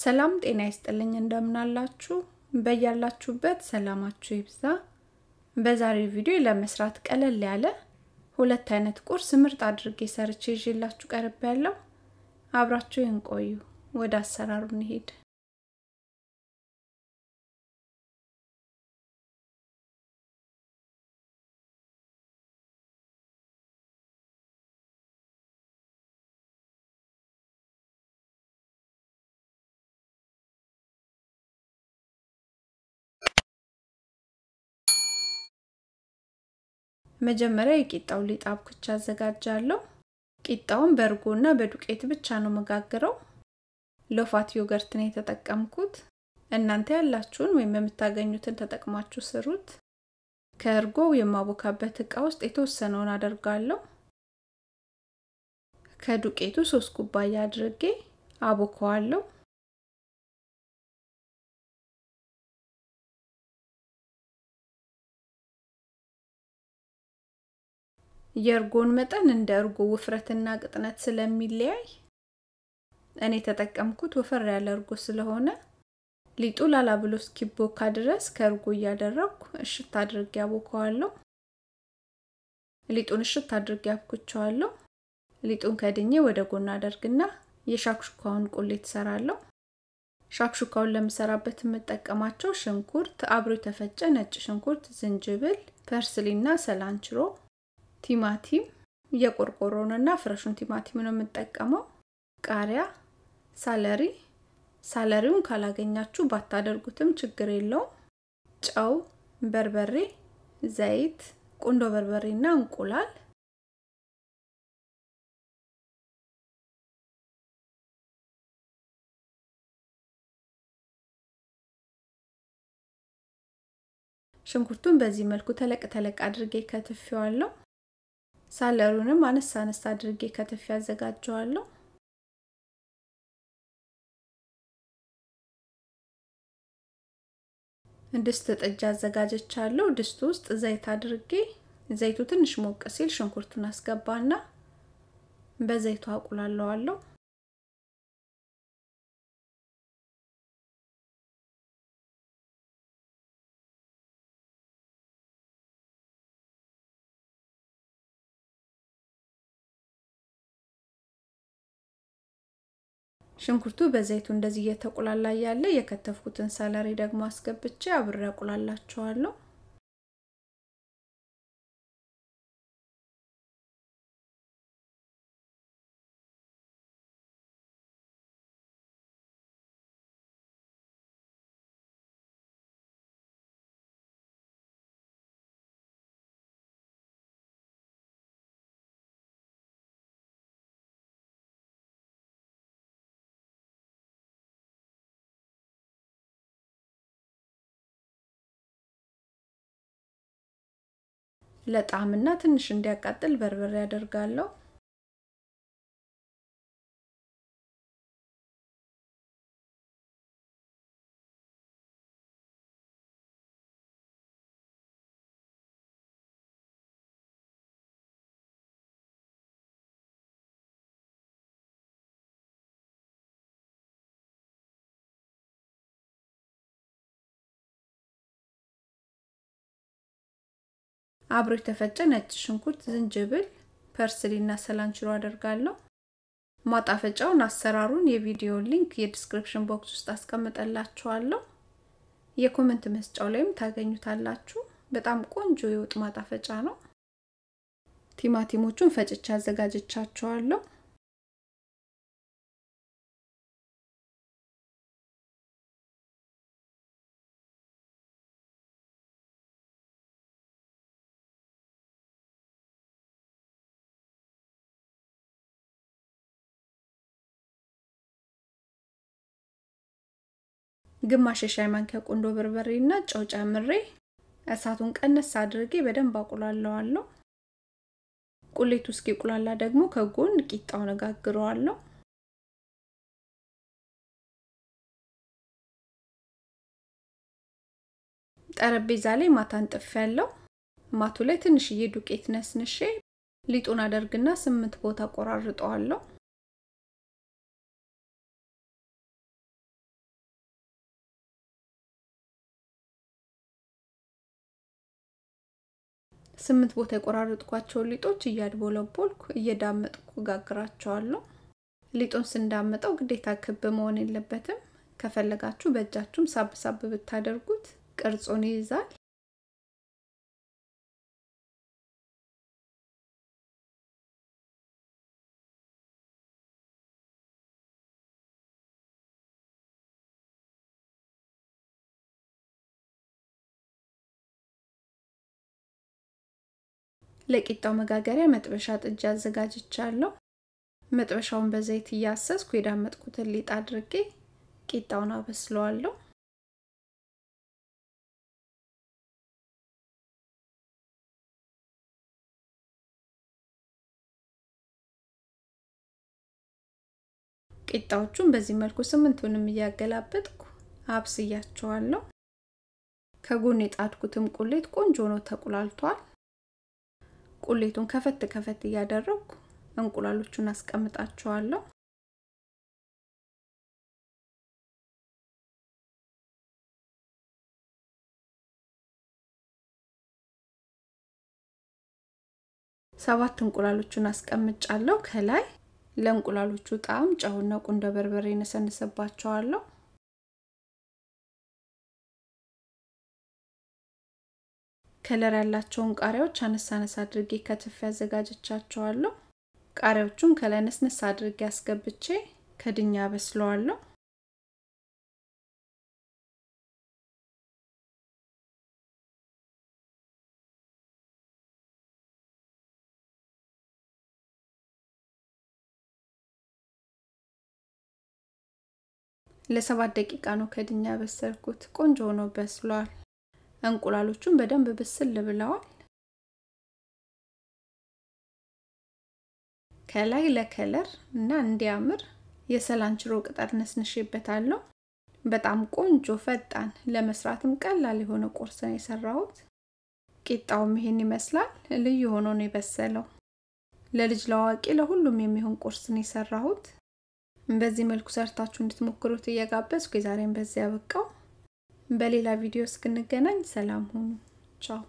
ሰላም ጤና ይስጥልኝ እንደምናላችሁ በያላችሁበት ሰላማችሁ ይብዛ በዛሬው ቪዲዮ ለመስራት ቀለል ያለ ሁለት አይነት ቁርስ ምርጥ አድርጌ ሰርቼ ይዤላችሁ ቀርቤያለሁ። ያለው አብራችሁ ይንቆዩ። ወደ አሰራሩ እንሄድ መጀመሪያ የቂጣው ሊጣ አብኩቻ አዘጋጃለሁ። ቂጣውን በእርጎና በዱቄት ብቻ ነው መጋግረው። ሎፋት ዮገርት ነው የተጠቀምኩት። እናንተ ያላችሁን ወይም የምታገኙትን ተጠቅማችሁ ስሩት። ከእርጎው የማቦካበት እቃ ውስጥ የተወሰነውን አደርጋለሁ። ከዱቄቱ ሶስት ኩባያ አድርጌ አቦከዋለሁ። የእርጎን መጠን እንደ እርጎ ውፍረትና ቅጥነት ስለሚለያይ እኔ የተጠቀምኩት ወፈር ያለ እርጎ ስለሆነ ሊጡ ላላ ብሎ እስኪቦካ ድረስ ከእርጎ እያደረግኩ እሽት አድርጌ አቦከዋለሁ። ሊጡን እሽት አድርጌ አብኩቸዋለሁ። ሊጡን ከድኜ ወደ ጎን አደርግና የሻክሹካውን ቁሌት እሰራለሁ። ሻክሹካውን ለምሰራበት የምጠቀማቸው ሽንኩርት፣ አብሮ የተፈጨ ነጭ ሽንኩርት፣ ዝንጅብል፣ ፐርስሊና ሰላንችሮ ቲማቲም እና ፍረሹን ቲማቲም ነው የምጠቀመው። ቃሪያ፣ ሳለሪ ሳለሪውን ካላገኛችሁ ባታደርጉትም ችግር የለውም። ጨው፣ በርበሬ፣ ዘይት፣ ቁንዶ በርበሬ እና እንቁላል ሽንኩርቱን በዚህ መልኩ ተለቅ ተለቅ አድርጌ ከትፌዋለሁ። ሳለሩንም አነስ አነስ አድርጌ ከትፌ አዘጋጀዋለሁ። ድስት ጥጃ አዘጋጀቻለሁ። ድስቱ ውስጥ ዘይት አድርጌ ዘይቱ ትንሽ ሞቅ ሲል ሽንኩርቱን አስገባና በዘይቱ አቁላለዋለሁ። ሽንኩርቱ በዘይቱ እንደዚህ እየተቆላላ ያለ የከተፍኩትን ሰለሪ ደግሞ አስገብቼ አብሬ አቁላላችኋለሁ። ለጣዕምና ትንሽ እንዲያቃጥል በርበሬ ያደርጋለሁ አብሮ የተፈጨ ነጭ ሽንኩርት፣ ዝንጅብል፣ ፐርስሊ እና ሰላንችሮ አደርጋለሁ። ማጣፈጫውን አሰራሩን የቪዲዮ ሊንክ የዲስክሪፕሽን ቦክስ ውስጥ አስቀምጠላችኋለሁ። የኮመንት መስጫው ላይም ታገኙታላችሁ። በጣም ቆንጆ የወጥ ማጣፈጫ ነው። ቲማቲሞቹን ፈጭቼ አዘጋጅቻቸዋለሁ። ግማሽ የሻይ ማንኪያ ቁንዶ እና ጨው ጨምሬ እሳቱን ቀነስ አድርጌ በደንብ አቁላለዋለሁ። ቁሌቱ እስኪቁላላ ደግሞ ከጎን ቂጣው ነጋግረዋለሁ። ጠረጴዛ ላይ ማታ ያለው ማቱ ላይ ትንሽዬ ዱቄት ነስንሼ ሊጡን አደርግና ስምንት ቦታ ቆራርጠዋለሁ። ስምንት ቦታ የቆራረጥኳቸውን ሊጦች እያድቦለቦልኩ እየዳመጥኩ ጋግራቸዋለሁ። ሊጡን ስንዳምጠው ግዴታ ክብ መሆን የለበትም። ከፈለጋችሁ በእጃችሁም ሳብ ሳብ ብታደርጉት ቅርጹን ይይዛል። ለቂጣው መጋገሪያ መጥበሻ ጥጃ አዘጋጅቻለሁ። መጥበሻውን በዘይት እያሰስኩ የዳመጥኩትን ሊጥ አድርጌ ቂጣውን አበስለዋለሁ። ቂጣዎቹን በዚህ መልኩ ስምንቱንም እያገላበጥኩ አብስያቸዋለሁ። ከጎን የጣድኩትም ቁሌት ቆንጆ ነው ተቁላልቷል። ቁሌቱን ከፈት ከፈት እያደረጉ እንቁላሎቹን አስቀምጣቸዋለሁ። ሰባት እንቁላሎቹን አስቀምጫለሁ። ከላይ ለእንቁላሎቹ ጣዕም ጨውና ቁንዶ በርበሬ ነሰንስባቸዋለሁ። ከለር ያላቸውን ቃሪያዎች አነሳነስ አድርጌ ከትፍ ያዘጋጀቻቸዋለሁ። ቃሪያዎቹን ከለነስነስ አድርጌ አስገብቼ ከድኛ በስለዋለሁ። ለሰባት ደቂቃ ነው ከድኛ በሰርኩት። ቆንጆ ሆኖ በስሏል። እንቁላሎቹን በደንብ ብስል ብለዋል። ከላይ ለከለር እና እንዲያምር የሰላንችሮ ቅጠል ነስንሼበታለሁ። በጣም ቆንጆ ፈጣን፣ ለመስራትም ቀላል የሆነ ቁርስ ነው የሰራሁት። ቂጣውም ይሄን ይመስላል። ልዩ ሆኖ ነው የበሰለው። ለልጅ ለአዋቂ ለሁሉም የሚሆን ቁርስ ነው የሰራሁት። በዚህ መልኩ ሰርታችሁ እንድትሞክሩት እየጋበዝኩ የዛሬን በዚህ ያበቃው። በሌላ ቪዲዮ እስክንገናኝ ሰላም ሁኑ። ቻው